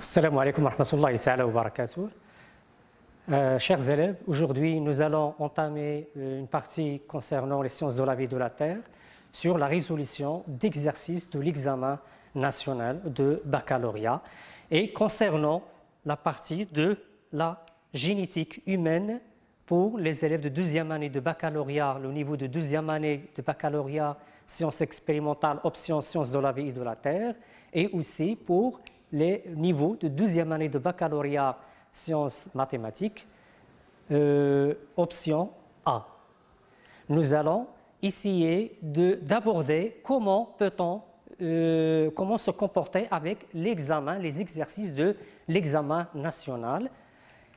Salam alaikum wa rahmatullahi wa barakatuh. Euh, chers élèves, aujourd'hui nous allons entamer euh, une partie concernant les sciences de la vie de la Terre sur la résolution d'exercice de l'examen national de baccalauréat et concernant la partie de la génétique humaine pour les élèves de deuxième année de baccalauréat, le niveau de deuxième année de baccalauréat sciences expérimentales, option sciences de la vie et de la Terre, et aussi pour les niveaux de deuxième année de baccalauréat sciences mathématiques, euh, option A. Nous allons essayer d'aborder comment peut-on euh, comment se comporter avec l'examen, les exercices de l'examen national.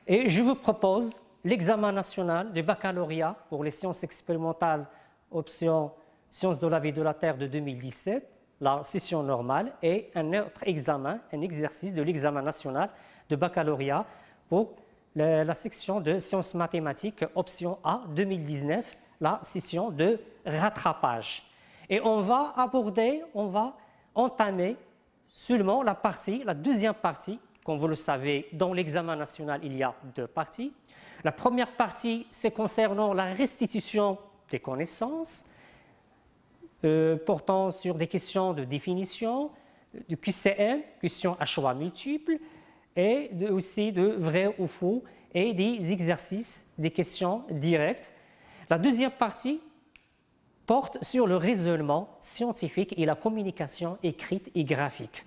Et je vous propose l'examen national de baccalauréat pour les sciences expérimentales, option sciences de la vie de la Terre de 2017, la session normale et un autre examen, un exercice de l'examen national de baccalauréat pour la section de sciences mathématiques option A 2019, la session de rattrapage. Et on va aborder, on va entamer seulement la partie, la deuxième partie, comme vous le savez, dans l'examen national, il y a deux parties. La première partie, c'est concernant la restitution des connaissances euh, portant sur des questions de définition, du QCM, questions à choix multiples, et aussi de vrai ou faux, et des exercices, des questions directes. La deuxième partie porte sur le raisonnement scientifique et la communication écrite et graphique.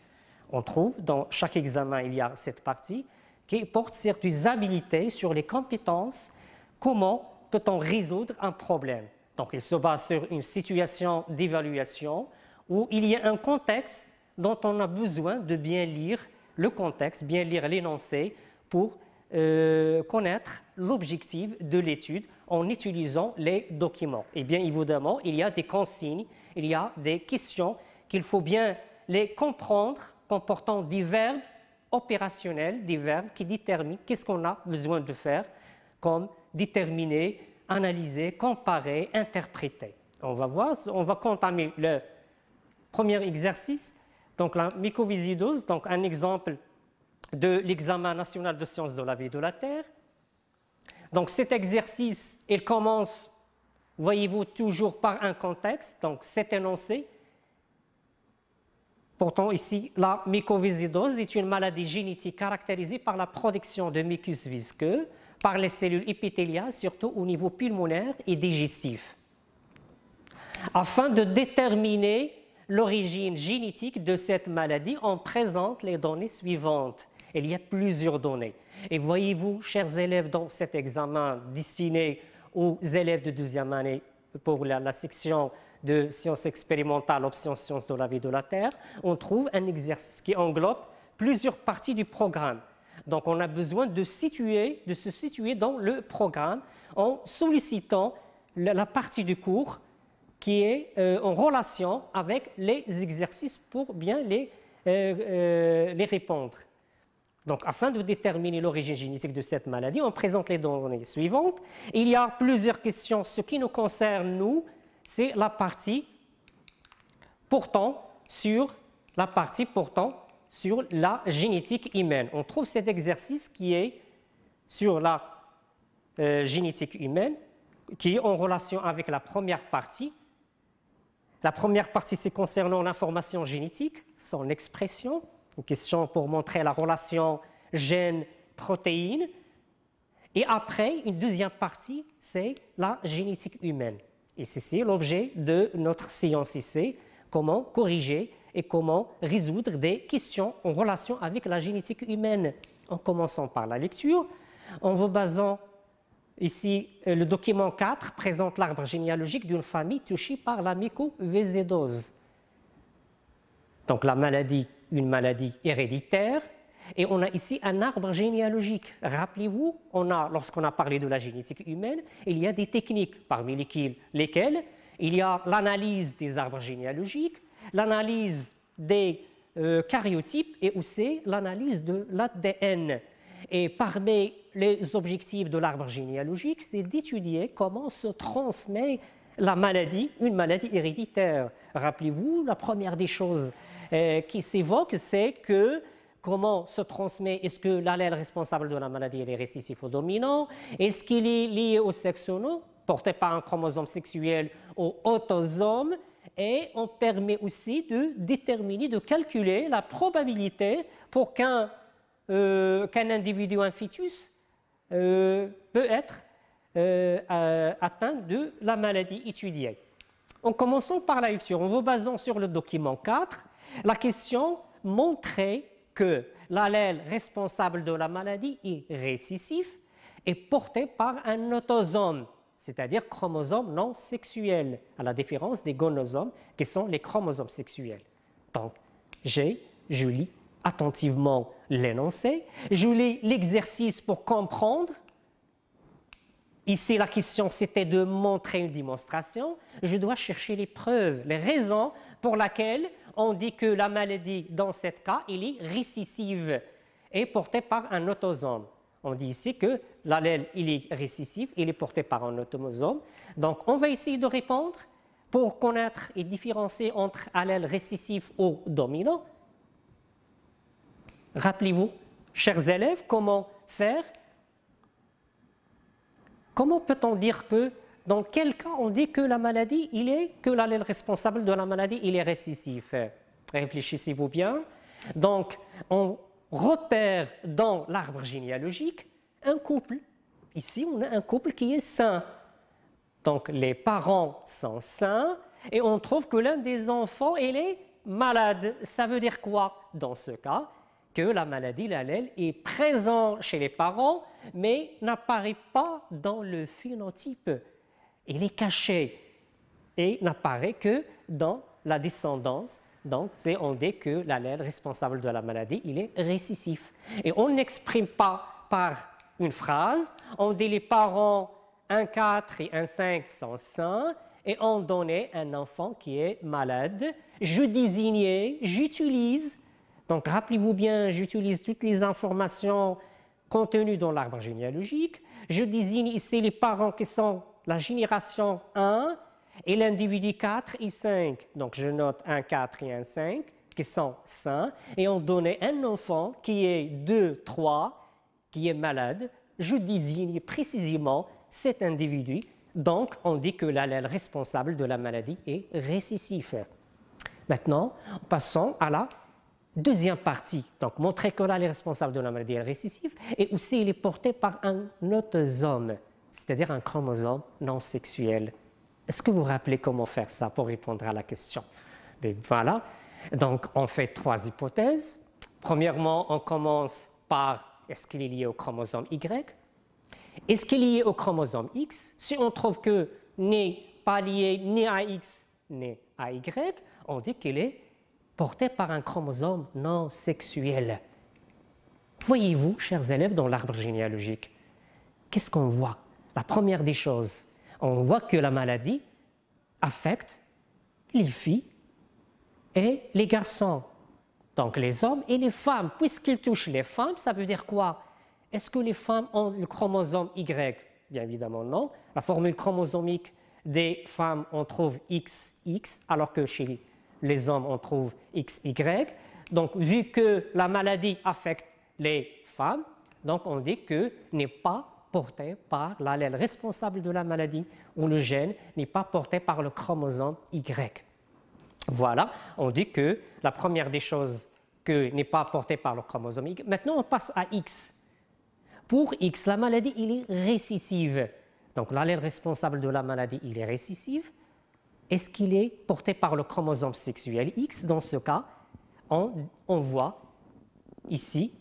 On trouve dans chaque examen, il y a cette partie qui porte sur des habilités, sur les compétences, comment peut-on résoudre un problème. Donc, il se base sur une situation d'évaluation où il y a un contexte dont on a besoin de bien lire le contexte, bien lire l'énoncé pour euh, connaître l'objectif de l'étude en utilisant les documents. Et eh bien évidemment, il y a des consignes, il y a des questions qu'il faut bien les comprendre comportant des verbes opérationnels, des verbes qui déterminent qu'est-ce qu'on a besoin de faire, comme déterminer analyser, comparer, interpréter. On va voir, on va contaminer le premier exercice, donc la mycovisidose, donc un exemple de l'examen national de sciences de la vie de la Terre. Donc cet exercice, il commence, voyez-vous, toujours par un contexte, donc cet énoncé. Pourtant, ici, la mycovisidose est une maladie génétique caractérisée par la production de mucus visqueux, par les cellules épithéliales, surtout au niveau pulmonaire et digestif, afin de déterminer l'origine génétique de cette maladie, on présente les données suivantes. Il y a plusieurs données. Et voyez-vous, chers élèves, dans cet examen destiné aux élèves de deuxième année pour la, section de sciences expérimentales, option sciences de la vie de la Terre, on trouve un exercice qui englobe plusieurs parties du programme. Donc, on a besoin de, se situer dans le programme en sollicitant la partie du cours qui est euh, en relation avec les exercices pour bien les, euh, euh, les répondre. Donc, afin de déterminer l'origine génétique de cette maladie, on présente les données suivantes. Il y a plusieurs questions. Ce qui nous concerne, nous, c'est la partie pourtant sur la partie pourtant sur la génétique humaine. On trouve cet exercice qui est sur la euh, génétique humaine, qui est en relation avec la première partie. La première partie, c'est concernant l'information génétique, son expression, une question pour montrer la relation gène-protéine. Et après, une deuxième partie, c'est la génétique humaine. Et c'est l'objet de notre science ici, comment corriger et comment résoudre des questions en relation avec la génétique humaine, en commençant par la lecture, en vous basant Ici, euh, le document 4 présente l'arbre généalogique d'une famille touchée par la mycovésédose. Donc la maladie, une maladie héréditaire. Et on a ici un arbre généalogique. Rappelez-vous, lorsqu'on a parlé de la génétique humaine, il y a des techniques parmi lesquelles il y a l'analyse des arbres généalogiques, l'analyse des karyotypes euh, caryotypes et aussi l'analyse de l'ADN. Et parmi les objectifs de l'arbre généalogique, c'est d'étudier comment se transmet la maladie, une maladie héréditaire. Rappelez-vous, la première des choses euh, qui s'évoque, c'est que comment se transmet, est-ce que l'allèle responsable de la maladie est récessif ou dominant, est-ce qu'il est lié au sexe ou non, porté par un chromosome sexuel ou autosome, et on permet aussi de déterminer, de calculer la probabilité pour qu'un euh, individu, un euh, peut être euh, atteint de la maladie étudiée. En commençant par la lecture, en vous basant sur le document 4, la question montrait que l'allèle responsable de la maladie est récessif et porté par un autosome c'est-à-dire chromosomes non sexuels, à la différence des gonosomes, qui sont les chromosomes sexuels. Donc, j'ai, je lis attentivement l'énoncé, je lis l'exercice pour comprendre. Ici, la question, c'était de montrer une démonstration. Je dois chercher les preuves, les raisons pour lesquelles on dit que la maladie, dans ce cas, il est récessive et portée par un autosome. On dit ici que l'allèle il est récessif, il est porté par un automosome. Donc on va essayer de répondre pour connaître et différencier entre allèle récessif ou dominant. Rappelez-vous, chers élèves, comment faire Comment peut-on dire que dans quel cas on dit que la maladie, il est que l'allèle responsable de la maladie, il est récessif Réfléchissez-vous bien. Donc, on repère dans l'arbre généalogique un couple. Ici, on a un couple qui est sain. Donc les parents sont sains et on trouve que l'un des enfants il est malade. Ça veut dire quoi dans ce cas Que la maladie, l'allèle, est présent chez les parents mais n'apparaît pas dans le phénotype. Il est caché et n'apparaît que dans la descendance. Donc, c'est on dit que l'allèle responsable de la maladie, il est récessif. Et on n'exprime pas par une phrase, on dit les parents 1, 4 et 1 5 sont sains, et on donnait un enfant qui est malade. Je désignais, j'utilise. Donc rappelez-vous bien, j'utilise toutes les informations contenues dans l'arbre généalogique. Je désigne ici les parents qui sont la génération 1 et l'individu 4 et 5. Donc je note 1, 4 et 1 5 qui sont sains et on donnait un enfant qui est 2, 3 qui est malade, je désigne précisément cet individu. Donc, on dit que l'allèle responsable de la maladie est récessif. Maintenant, passons à la deuxième partie. Donc, montrer que l'allèle responsable de la maladie est récessif et aussi il est porté par un autosome, c'est-à-dire un chromosome non sexuel. Est-ce que vous vous rappelez comment faire ça pour répondre à la question Mais ben, Voilà. Donc, on fait trois hypothèses. Premièrement, on commence par est-ce qu'il est lié au chromosome Y Est-ce qu'il est lié au chromosome X Si on trouve que n'est pas lié ni à X ni à Y, on dit qu'il est porté par un chromosome non sexuel. Voyez-vous, chers élèves, dans l'arbre généalogique, qu'est-ce qu'on voit La première des choses, on voit que la maladie affecte les filles et les garçons. Donc les hommes et les femmes, puisqu'ils touchent les femmes, ça veut dire quoi Est-ce que les femmes ont le chromosome Y Bien évidemment non. La formule chromosomique des femmes, on trouve XX, alors que chez les hommes, on trouve XY. Donc vu que la maladie affecte les femmes, donc on dit que n'est pas porté par l'allèle responsable de la maladie ou le gène n'est pas porté par le chromosome Y. Voilà, on dit que la première des choses que n'est pas apportée par le chromosome X. Maintenant, on passe à X. Pour X, la maladie, il est récessive. Donc l'allèle responsable de la maladie, il est récessive. Est-ce qu'il est porté par le chromosome sexuel X Dans ce cas, on, voit ici,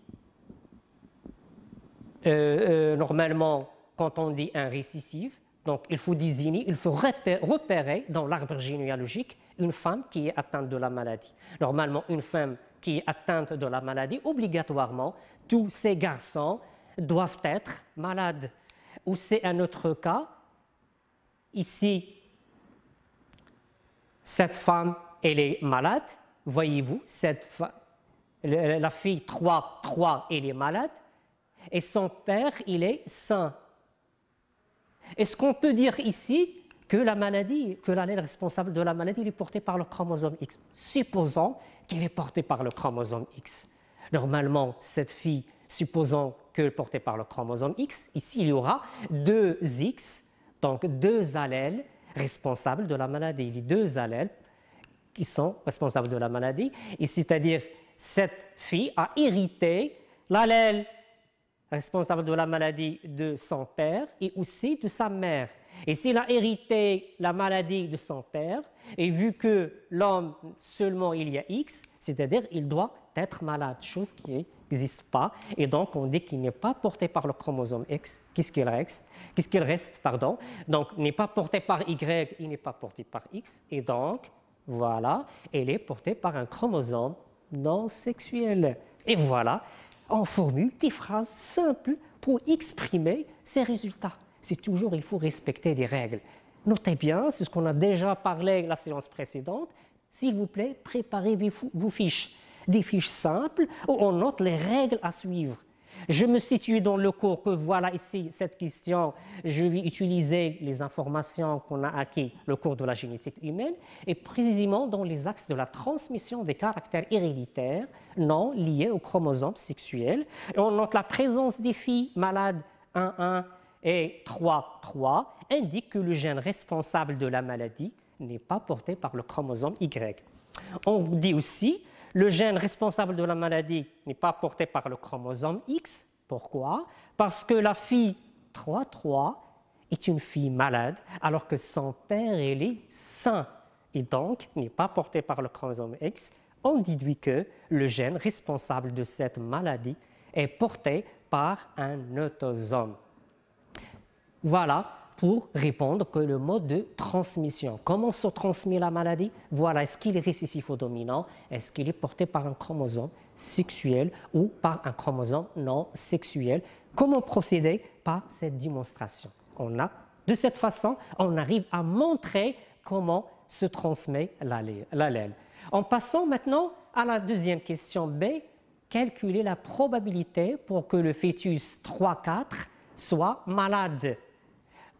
euh, euh, normalement, quand on dit un récessif, donc il faut désigner, il faut repérer dans l'arbre généalogique une femme qui est atteinte de la maladie. Normalement, une femme qui est atteinte de la maladie, obligatoirement, tous ces garçons doivent être malades. Ou c'est un autre cas, ici, cette femme, elle est malade, voyez-vous, cette la fille 3, 3, elle est malade, et son père, il est sain. Est-ce qu'on peut dire ici que la maladie, que l'allèle responsable de la maladie est porté par le chromosome X Supposons qu'il est porté par le chromosome X. Normalement, cette fille, supposant qu'elle est portée par le chromosome X, ici il y aura deux X, donc deux allèles responsables de la maladie. Il y a deux allèles qui sont responsables de la maladie, et c'est-à-dire cette fille a irrité l'allèle responsable de la maladie de son père et aussi de sa mère. Et s'il a hérité la maladie de son père, et vu que l'homme seulement il y a X, c'est-à-dire il doit être malade, chose qui n'existe pas. Et donc on dit qu'il n'est pas porté par le chromosome X. Qu'est-ce qu'il reste Qu'est-ce qu'il reste, pardon Donc n'est pas porté par Y, il n'est pas porté par X. Et donc voilà, elle est portée par un chromosome non sexuel. Et voilà, en formule des phrases simples pour exprimer ces résultats. C'est toujours, il faut respecter des règles. Notez bien, c'est ce qu'on a déjà parlé la séance précédente, s'il vous plaît, préparez vos fiches. Des fiches simples où on note les règles à suivre. Je me situe dans le cours que voilà ici cette question. Je vais utiliser les informations qu'on a acquises le cours de la génétique humaine et précisément dans les axes de la transmission des caractères héréditaires non liés aux chromosomes sexuels. on note la présence des filles malades 1-1 et 3-3 indique que le gène responsable de la maladie n'est pas porté par le chromosome Y. On dit aussi le gène responsable de la maladie n'est pas porté par le chromosome X. Pourquoi Parce que la fille 3-3 est une fille malade, alors que son père, est sain, et donc n'est pas porté par le chromosome X. On déduit que le gène responsable de cette maladie est porté par un autosome. Voilà pour répondre que le mode de transmission. Comment se transmet la maladie Voilà, est-ce qu'il est récessif au dominant Est-ce qu'il est porté par un chromosome sexuel ou par un chromosome non sexuel Comment procéder par cette démonstration On a, de cette façon, on arrive à montrer comment se transmet l'allèle. En passant maintenant à la deuxième question B, calculer la probabilité pour que le fœtus 3-4 soit malade.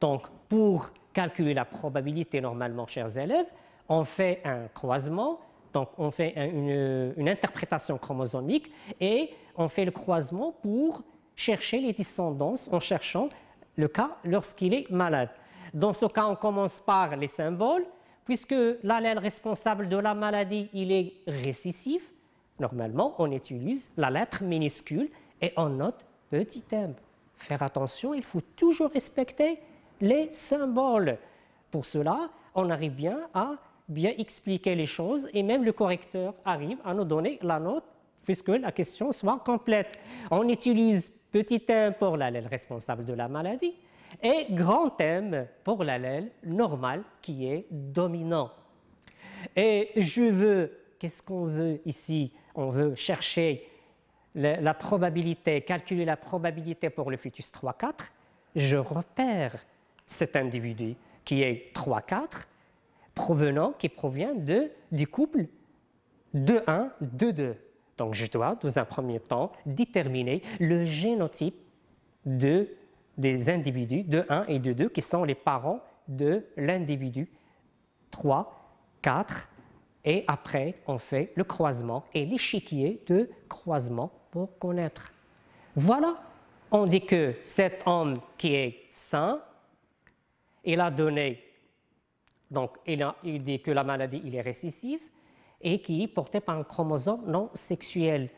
Donc, pour calculer la probabilité, normalement, chers élèves, on fait un croisement, donc on fait une, interprétation chromosomique et on fait le croisement pour chercher les descendances en cherchant le cas lorsqu'il est malade. Dans ce cas, on commence par les symboles, puisque l'allèle responsable de la maladie, il est récessif. Normalement, on utilise la lettre minuscule et on note petit m. Faire attention, il faut toujours respecter les symboles. Pour cela, on arrive bien à bien expliquer les choses et même le correcteur arrive à nous donner la note puisque la question soit complète. On utilise petit m pour l'allèle responsable de la maladie et grand M pour l'allèle normal qui est dominant. Et je veux, qu'est-ce qu'on veut ici On veut chercher la, probabilité, calculer la probabilité pour le fœtus 3-4. Je repère cet individu qui est 3-4, provenant, qui provient de, du couple 2-1-2-2. Donc je dois, dans un premier temps, déterminer le génotype de, des individus 2-1 et 2-2 qui sont les parents de l'individu 3, 4, et après on fait le croisement et l'échiquier de croisement pour connaître. Voilà, on dit que cet homme qui est sain, il a donné, donc il, a, dit que la maladie est récessive et qui est portée par un chromosome non sexuel.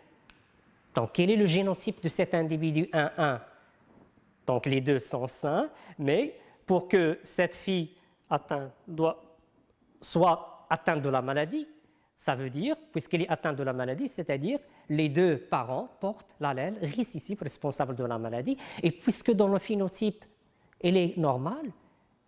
Donc quel est le génotype de cet individu 1-1 Donc les deux sont sains, mais pour que cette fille soit atteinte de la maladie, ça veut dire, puisqu'elle est atteinte de la maladie, c'est-à-dire les deux parents portent l'allèle récessif responsable de la maladie, et puisque dans le phénotype elle est normale,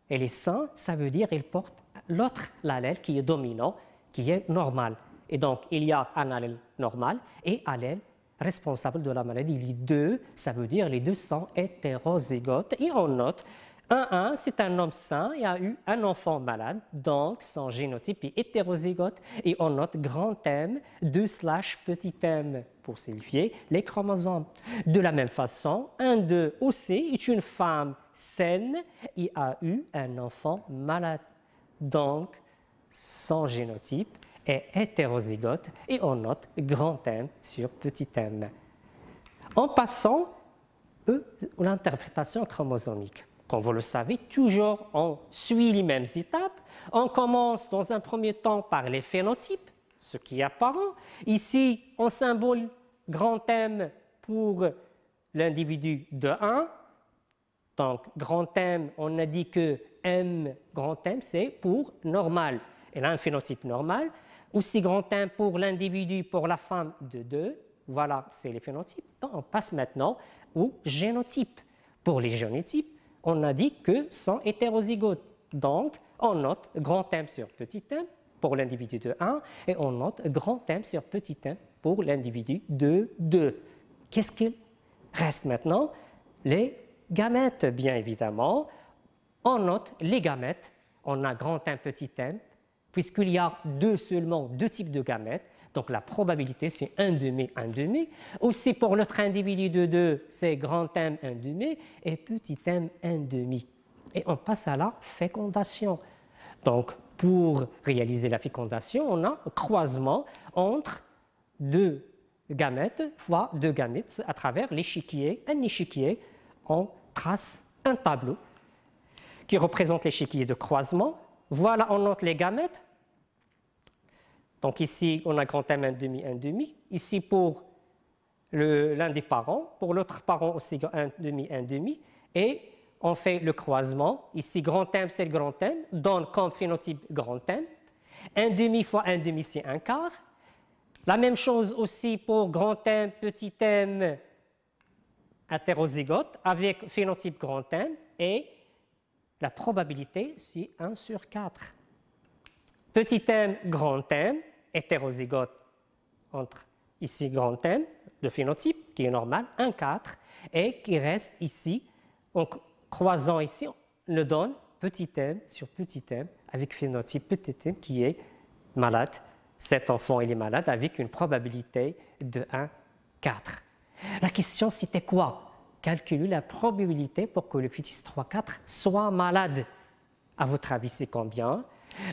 et les saints, ça veut dire qu'ils portent l'autre allèle qui est dominant, qui est normal. Et donc, il y a un allèle normal et allèle responsable de la maladie. Il Les deux, ça veut dire les deux sont hétérozygotes. Et on note 1-1, c'est un homme sain et a eu un enfant malade, donc son génotype est hétérozygote et on note grand M, 2 slash petit m pour signifier les chromosomes. De la même façon, 1-2 aussi est une femme saine et a eu un enfant malade, donc son génotype est hétérozygote et on note grand M sur petit m. En passant, e, l'interprétation chromosomique. Comme vous le savez, toujours on suit les mêmes étapes. On commence dans un premier temps par les phénotypes, ce qui est apparent. Ici, on symbole grand M pour l'individu de 1. Donc, grand M, on a dit que M, grand M, c'est pour normal. Et là, un phénotype normal. Aussi grand M pour l'individu, pour la femme de 2. Voilà, c'est les phénotypes. On passe maintenant au génotype. Pour les génotypes, on a dit que sont hétérozygotes. Donc, on note grand M sur petit m pour l'individu de 1 et on note grand M sur petit m pour l'individu de 2. Qu'est-ce qu'il reste maintenant Les gamètes, bien évidemment. On note les gamètes. On a grand M, petit m. Puisqu'il y a deux seulement deux types de gamètes, donc la probabilité, c'est 1 demi, 1 demi. Aussi pour notre individu de 2, c'est grand M, 1 demi, et petit m, 1 demi. Et on passe à la fécondation. Donc pour réaliser la fécondation, on a un croisement entre deux gamètes fois deux gamètes à travers l'échiquier. Un échiquier, on trace un tableau qui représente l'échiquier de croisement. Voilà, on note les gamètes donc ici, on a grand M, 1,5, demi, 1,5. Demi. Ici, pour l'un des parents, pour l'autre parent aussi, 1,5, demi, 1,5. Demi. Et on fait le croisement. Ici, grand M, c'est le grand M, donne comme phénotype grand M. demi fois demi, c'est un quart. La même chose aussi pour grand M, petit M, hétérozygote, avec phénotype grand M, et la probabilité, c'est 1 sur 4. Petit M, grand M, hétérozygote entre ici grand N le phénotype, qui est normal, 1, 4, et qui reste ici, en croisant ici, le donne petit m sur petit m avec phénotype petit m qui est malade. Cet enfant, il est malade avec une probabilité de 1, 4. La question, c'était quoi Calculez la probabilité pour que le fœtus 3, 4 soit malade. À votre avis, c'est combien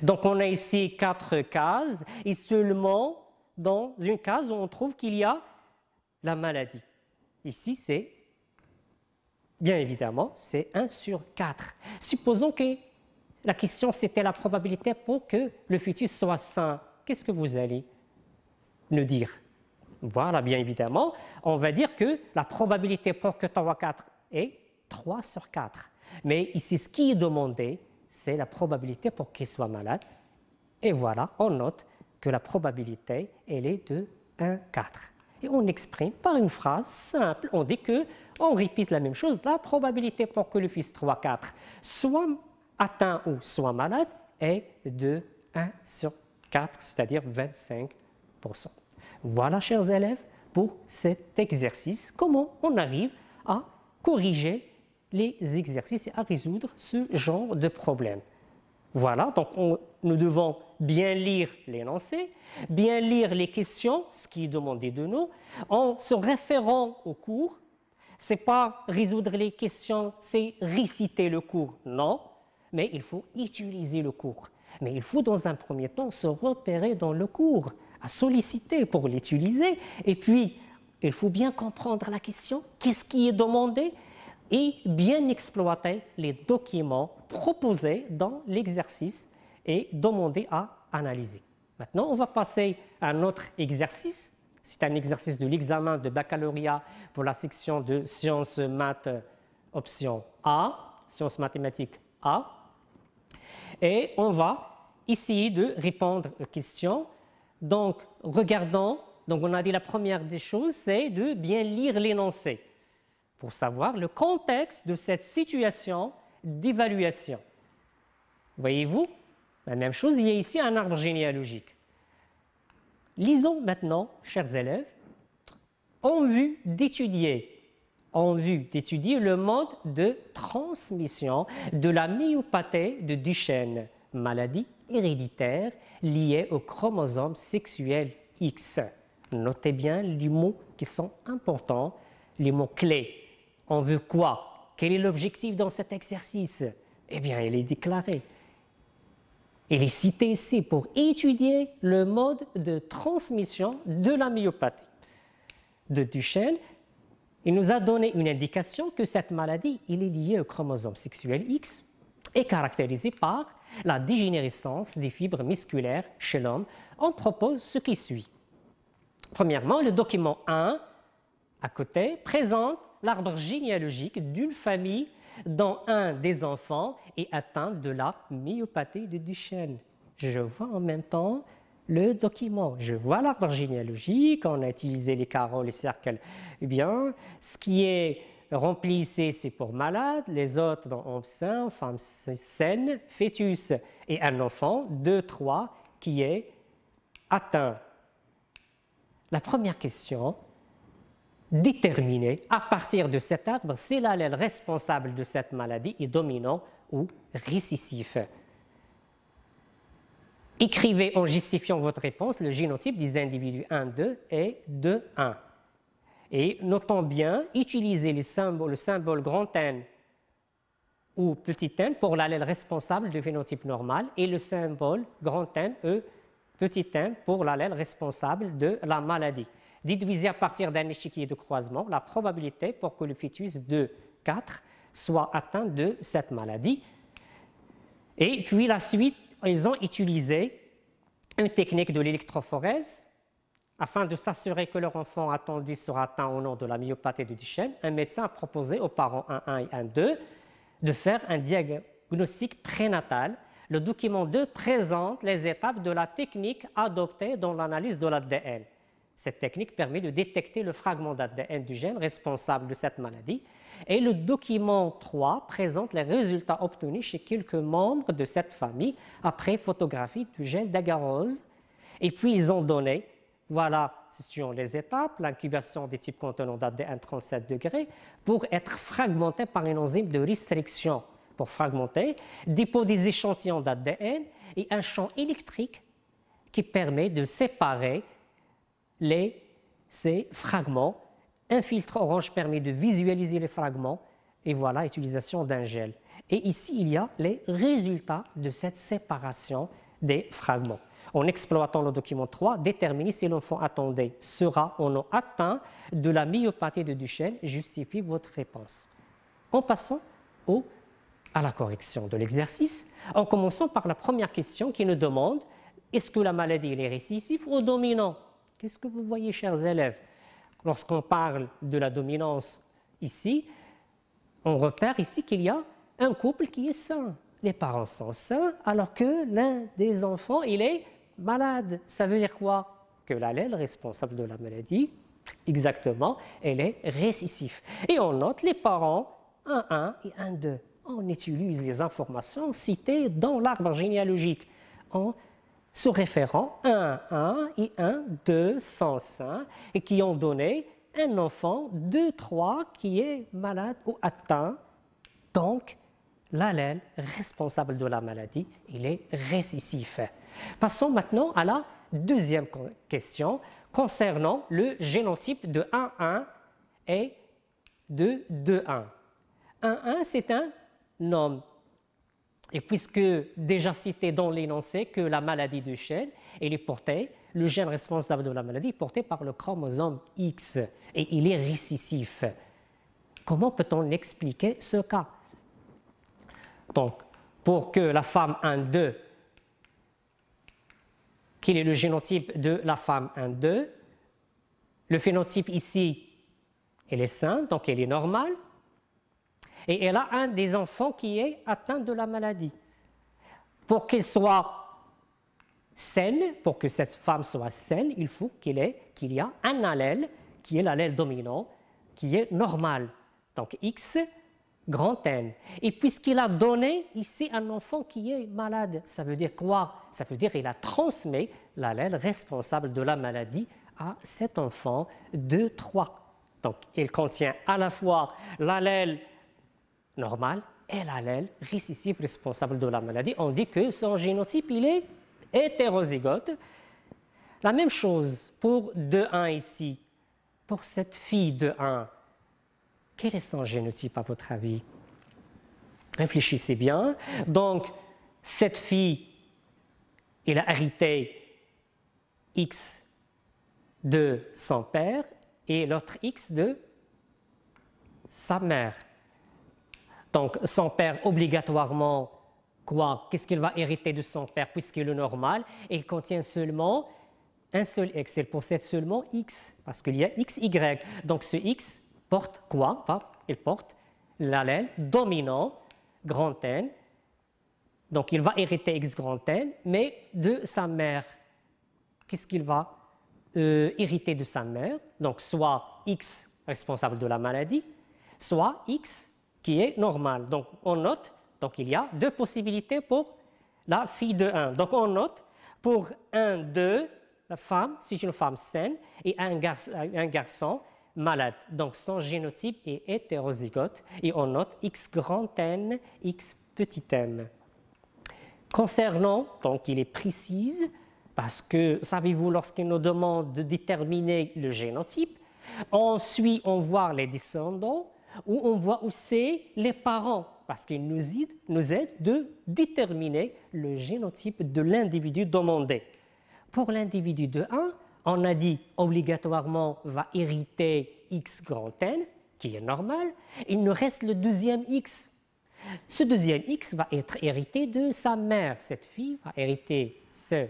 donc on a ici quatre cases et seulement dans une case on trouve qu'il y a la maladie. Ici c'est, bien évidemment, c'est 1 sur 4. Supposons que la question c'était la probabilité pour que le futur soit sain. Qu'est-ce que vous allez nous dire Voilà, bien évidemment, on va dire que la probabilité pour que aies 4 est 3 sur 4. Mais ici ce qui est demandé, c'est la probabilité pour qu'il soit malade. Et voilà, on note que la probabilité, elle est de 1 4. Et on exprime par une phrase simple, on dit que, on répète la même chose, la probabilité pour que le fils 3 4 soit atteint ou soit malade est de 1 sur 4, c'est-à-dire 25%. Voilà, chers élèves, pour cet exercice, comment on arrive à corriger les exercices à résoudre ce genre de problème. Voilà, donc nous devons bien lire l'énoncé, bien lire les questions, ce qui est demandé de nous, en se référant au cours. C'est pas résoudre les questions, c'est réciter le cours, non, mais il faut utiliser le cours. Mais il faut dans un premier temps se repérer dans le cours, à solliciter pour l'utiliser, et puis il faut bien comprendre la question, qu'est-ce qui est demandé, et bien exploiter les documents proposés dans l'exercice et demander à analyser. Maintenant, on va passer à un autre exercice. C'est un exercice de l'examen de baccalauréat pour la section de sciences maths option A, sciences mathématiques A. Et on va essayer de répondre aux questions. Donc, regardons. Donc, on a dit la première des choses, c'est de bien lire l'énoncé pour savoir le contexte de cette situation d'évaluation. Voyez-vous, la même chose, il y a ici un arbre généalogique. Lisons maintenant, chers élèves, en vue d'étudier, en vue d'étudier le mode de transmission de la myopathie de Duchenne, maladie héréditaire liée au chromosome sexuel X. Notez bien les mots qui sont importants, les mots clés. On veut quoi Quel est l'objectif dans cet exercice Eh bien, il est déclaré. Il est cité ici pour étudier le mode de transmission de la myopathie. De Duchenne, il nous a donné une indication que cette maladie il est liée au chromosome sexuel X et caractérisée par la dégénérescence des fibres musculaires chez l'homme. On propose ce qui suit. Premièrement, le document 1 à côté, présente l'arbre généalogique d'une famille dont un des enfants est atteint de la myopathie de Duchenne. Je vois en même temps le document. Je vois l'arbre généalogique, on a utilisé les carreaux, les cercles. Eh bien, ce qui est rempli c'est pour malade, les autres dans homme sain, femme saine, fœtus et un enfant, deux, trois, qui est atteint. La première question, déterminer, à partir de cet arbre si l'allèle responsable de cette maladie est dominant ou récessif. Écrivez en justifiant votre réponse le génotype des individus 1, 2 et 2, 1. Et notons bien, utilisez le symbole grand N ou petit n pour l'allèle responsable du phénotype normal et le symbole grand N, E, petit n pour l'allèle responsable de la maladie. Déduisez à partir d'un échiquier de croisement la probabilité pour que le fœtus 2 4 soit atteint de cette maladie. Et puis la suite, ils ont utilisé une technique de l'électrophorèse afin de s'assurer que leur enfant attendu sera atteint au nom de la myopathie du Duchenne. Un médecin a proposé aux parents 1-1 et 1-2 de faire un diagnostic prénatal. Le document 2 présente les étapes de la technique adoptée dans l'analyse de l'ADN. Cette technique permet de détecter le fragment d'ADN du gène responsable de cette maladie et le document 3 présente les résultats obtenus chez quelques membres de cette famille après photographie du gène d'agarose. Et puis ils ont donné, voilà, ce sur les étapes, l'incubation des types contenant d'ADN 37 degrés pour être fragmenté par une enzyme de restriction pour fragmenter, dépôt des échantillons d'ADN et un champ électrique qui permet de séparer les, ces fragments. Un filtre orange permet de visualiser les fragments et voilà, utilisation d'un gel. Et ici, il y a les résultats de cette séparation des fragments. En exploitant le document 3, déterminer si l'enfant attendait sera ou non atteint de la myopathie de Duchenne justifie votre réponse. En passant au, à la correction de l'exercice, en commençant par la première question qui nous demande est-ce que la maladie est récessive ou dominante Qu'est-ce que vous voyez, chers élèves Lorsqu'on parle de la dominance ici, on repère ici qu'il y a un couple qui est sain. Les parents sont sains alors que l'un des enfants, il est malade. Ça veut dire quoi Que l'allèle responsable de la maladie, exactement, elle est récessive. Et on note les parents 1, 1 et 1, 2. On utilise les informations citées dans l'arbre généalogique. On se référent 1, 1 et 1, 2, 105 et qui ont donné un enfant 2, 3 qui est malade ou atteint. Donc, l'allèle responsable de la maladie, il est récessif. Passons maintenant à la deuxième question concernant le génotype de 1-1 et de 2-1. 1-1, c'est un homme et puisque déjà cité dans l'énoncé que la maladie de chêne est portée, le gène responsable de la maladie est porté par le chromosome X et il est récessif. Comment peut-on expliquer ce cas Donc, pour que la femme 1-2, qu'il est le génotype de la femme 1-2, le phénotype ici, elle est sain, donc elle est normale. Et elle a un des enfants qui est atteint de la maladie. Pour qu'elle soit saine, pour que cette femme soit saine, il faut qu'il y ait un allèle, qui est l'allèle dominant, qui est normal. Donc X grand N. Et puisqu'il a donné ici un enfant qui est malade, ça veut dire quoi Ça veut dire qu'il a transmis l'allèle responsable de la maladie à cet enfant 2 3. Donc il contient à la fois l'allèle normal, et l'allèle récessif responsable de la maladie. On dit que son génotype, il est hétérozygote. La même chose pour 2-1 ici. Pour cette fille de 1, quel est son génotype à votre avis Réfléchissez bien. Donc, cette fille, elle a hérité X de son père et l'autre X de sa mère. Donc son père, obligatoirement, quoi Qu'est-ce qu'il va hériter de son père puisqu'il est normal il contient seulement un seul x. Il possède seulement x parce qu'il y a x, y. Donc ce x porte quoi Il porte l'allèle dominant grand N. Donc il va hériter x grand N, mais de sa mère. Qu'est-ce qu'il va euh, hériter de sa mère Donc soit x responsable de la maladie, soit x qui est normal. Donc on note, donc il y a deux possibilités pour la fille de 1. Donc on note pour 1, 2, la femme, c'est une femme saine, et un garçon, malade. Donc son génotype est hétérozygote, et on note X grand N, X petit m. Concernant, donc il est précise, parce que savez-vous, lorsqu'il nous demande de déterminer le génotype, on suit, on voit les descendants, où on voit où c'est les parents, parce qu'ils nous aident, nous aident de déterminer le génotype de l'individu demandé. Pour l'individu de 1, on a dit obligatoirement va hériter X grand N, qui est normal, il nous reste le deuxième X. Ce deuxième X va être hérité de sa mère. Cette fille va hériter ce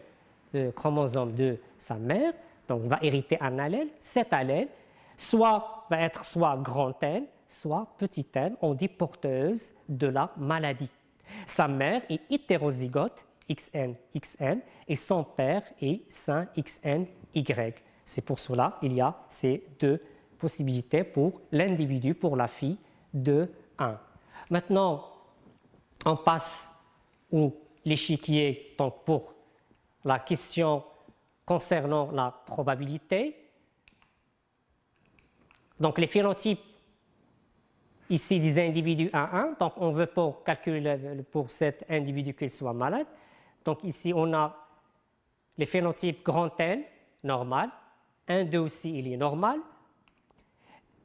euh, chromosome de sa mère, donc va hériter un allèle, cet allèle soit va être soit grand N, soit petit n, on dit porteuse de la maladie. Sa mère est hétérozygote, XN, XN, et son père est sain xn Y. C'est pour cela qu'il y a ces deux possibilités pour l'individu, pour la fille, de 1. Maintenant, on passe au l'échiquier donc pour la question concernant la probabilité. Donc les phénotypes ici des individus à 1, donc on veut pour calculer pour cet individu qu'il soit malade. Donc ici on a les phénotypes grand N, normal, 1, 2 aussi il est normal.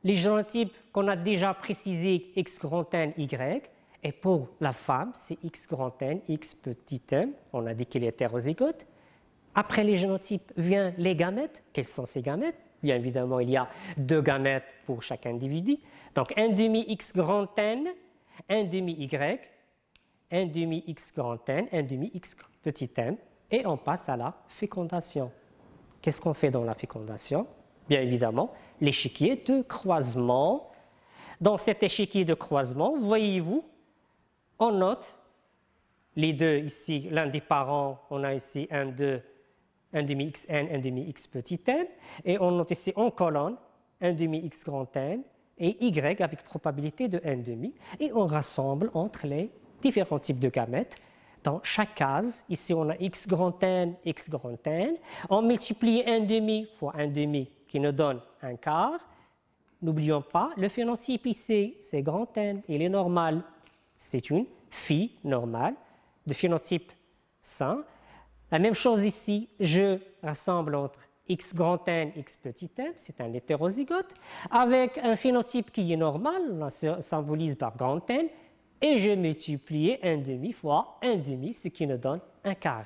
Les génotypes qu'on a déjà précisé X grand N, Y, et pour la femme, c'est X grand N, X petit n, on a dit qu'il est hétérozygote. Après les génotypes viennent les gamètes. Quelles sont ces gamètes Bien évidemment, il y a deux gamètes pour chaque individu. Donc 1 demi x grand n, 1 demi y, 1 demi x grand n, 1 demi x petit n, et on passe à la fécondation. Qu'est-ce qu'on fait dans la fécondation Bien évidemment, l'échiquier de croisement. Dans cet échiquier de croisement, voyez-vous, on note les deux ici, l'un des parents, on a ici un, deux, 1 demi n, 1 demi x petit n, et on note ici en colonne 1 demi x grand n et y avec probabilité de 1 demi, et on rassemble entre les différents types de gamètes dans chaque case. Ici, on a x grand n, x grand n. On multiplie 1 demi fois 1 demi qui nous donne un quart. N'oublions pas, le phénotype ici, c'est grand n, il est normal. C'est une phi normale de phénotype sain. La même chose ici, je rassemble entre x grand n, x petit n, c'est un hétérozygote, avec un phénotype qui est normal, on symbolise par grand n, et je multiplie un demi fois un demi, ce qui nous donne un quart.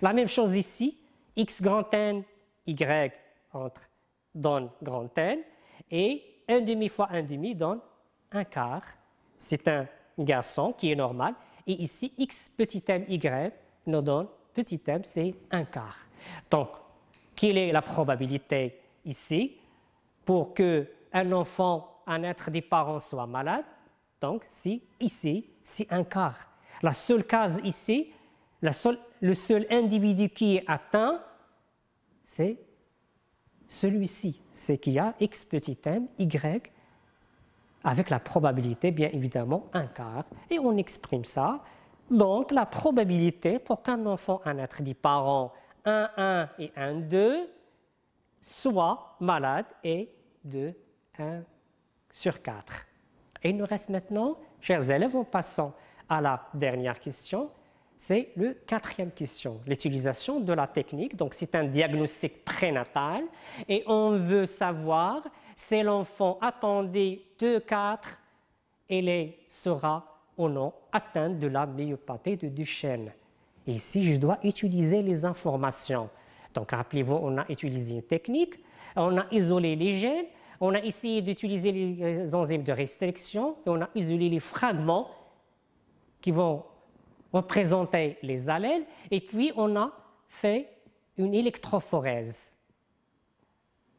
La même chose ici, x grand n, y entre donne grand n, et un demi fois un demi donne un quart. C'est un garçon qui est normal, et ici, x petit m, y nous donne petit m, c'est un quart. Donc, quelle est la probabilité ici pour que un enfant, un être des parents soit malade Donc, si ici, c'est un quart. La seule case ici, le seul individu qui est atteint, c'est celui-ci, c'est qu'il y a x petit m, y, avec la probabilité, bien évidemment, un quart. Et on exprime ça donc, la probabilité pour qu'un enfant à être des parents 1, 1 et 1, 2 soit malade est de 1 sur 4. Et il nous reste maintenant, chers élèves, en passant à la dernière question, c'est le quatrième question, l'utilisation de la technique. Donc, c'est un diagnostic prénatal et on veut savoir si l'enfant attendait 2, 4, il sera on a atteint de la myopathie de Duchenne. Et ici, je dois utiliser les informations. Donc, rappelez-vous, on a utilisé une technique, on a isolé les gènes, on a essayé d'utiliser les enzymes de restriction et on a isolé les fragments qui vont représenter les allèles. Et puis, on a fait une électrophorèse.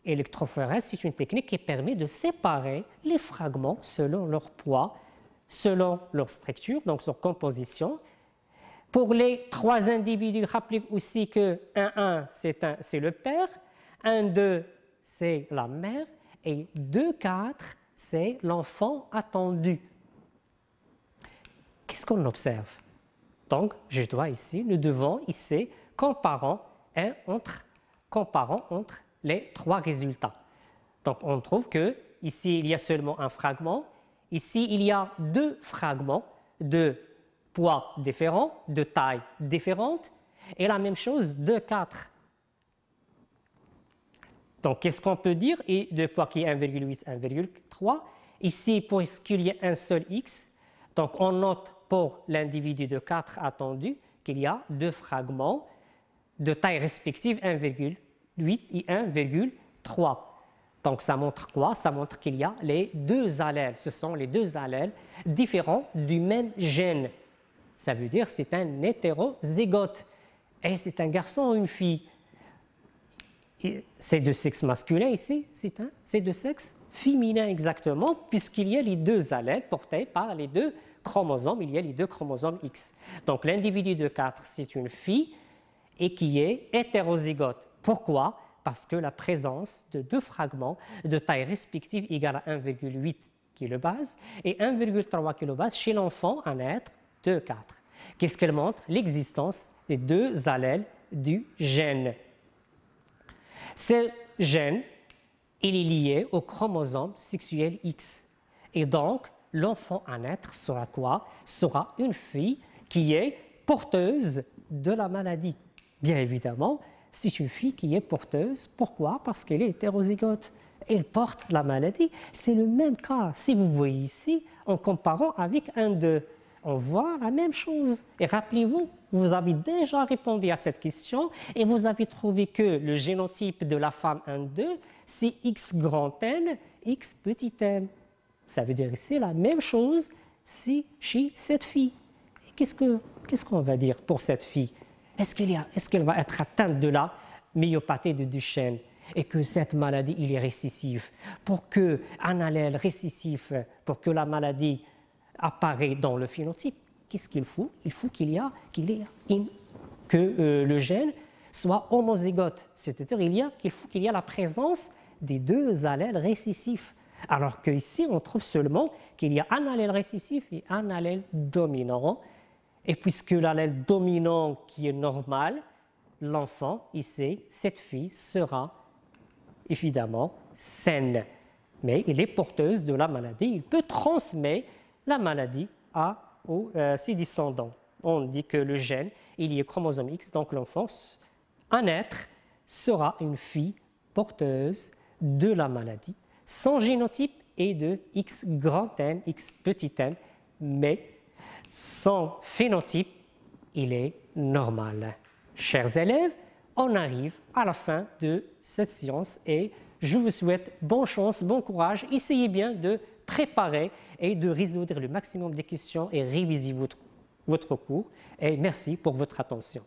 Électrophorèse, c'est une technique qui permet de séparer les fragments selon leur poids selon leur structure, donc leur composition. Pour les trois individus, rappelez aussi que 1-1, c'est le père, 1-2, c'est la mère, et 2-4, c'est l'enfant attendu. Qu'est-ce qu'on observe Donc, je dois ici, nous devons ici, comparer entre, entre les trois résultats. Donc, on trouve que ici, il y a seulement un fragment, Ici, il y a deux fragments de poids différents, de taille différente, et la même chose de 4. Donc, qu'est-ce qu'on peut dire Et de poids qui est 1,8, 1,3. Ici, pour qu'il y a un seul x, donc on note pour l'individu de 4 attendu qu'il y a deux fragments de taille respective 1,8 et 1,3. Donc ça montre quoi Ça montre qu'il y a les deux allèles. Ce sont les deux allèles différents du même gène. Ça veut dire c'est un hétérozygote. Et eh, c'est un garçon ou une fille. C'est de sexe masculin ici, c'est de sexe féminin exactement, puisqu'il y a les deux allèles portés par les deux chromosomes, il y a les deux chromosomes X. Donc l'individu de 4, c'est une fille et qui est hétérozygote. Pourquoi parce que la présence de deux fragments de taille respective égale à 1,8 kb et 1,3 kb chez l'enfant, à naître de 4. Qu'est-ce qu'elle montre L'existence des deux allèles du gène. Ce gène, il est lié au chromosome sexuel X. Et donc, l'enfant à naître sera quoi Sera une fille qui est porteuse de la maladie. Bien évidemment, c'est une fille qui est porteuse. Pourquoi Parce qu'elle est hétérozygote. Elle porte la maladie. C'est le même cas. Si vous voyez ici, en comparant avec 1-2. on voit la même chose. Et rappelez-vous, vous avez déjà répondu à cette question et vous avez trouvé que le génotype de la femme 1-2, c'est X grand N, X petit m. Ça veut dire c'est la même chose si chez cette fille. Qu'est-ce qu'on va dire pour cette fille est-ce qu'elle va être atteinte de la myopathie de Duchenne et que cette maladie est récessive Pour que un allèle récessif, pour que la maladie apparaît dans le phénotype, qu'est-ce qu'il faut Il faut qu'il y a, qu'il y que euh, le gène soit homozygote, c'est-à-dire qu'il faut qu'il y ait la présence des deux allèles récessifs. Alors qu'ici, on trouve seulement qu'il y a un allèle récessif et un allèle dominant et puisque l'allèle dominant qui est normal, l'enfant, ici, cette fille, sera évidemment saine. Mais il est porteuse de la maladie, il peut transmettre la maladie à euh, ses descendants. On dit que le gène, il y a chromosome X, donc l'enfant un être sera une fille porteuse de la maladie. Son génotype est de X grand N, X petit n, mais sans phénotype, il est normal. Chers élèves, on arrive à la fin de cette séance et je vous souhaite bonne chance, bon courage. Essayez bien de préparer et de résoudre le maximum des questions et révisez votre, votre cours. Et merci pour votre attention.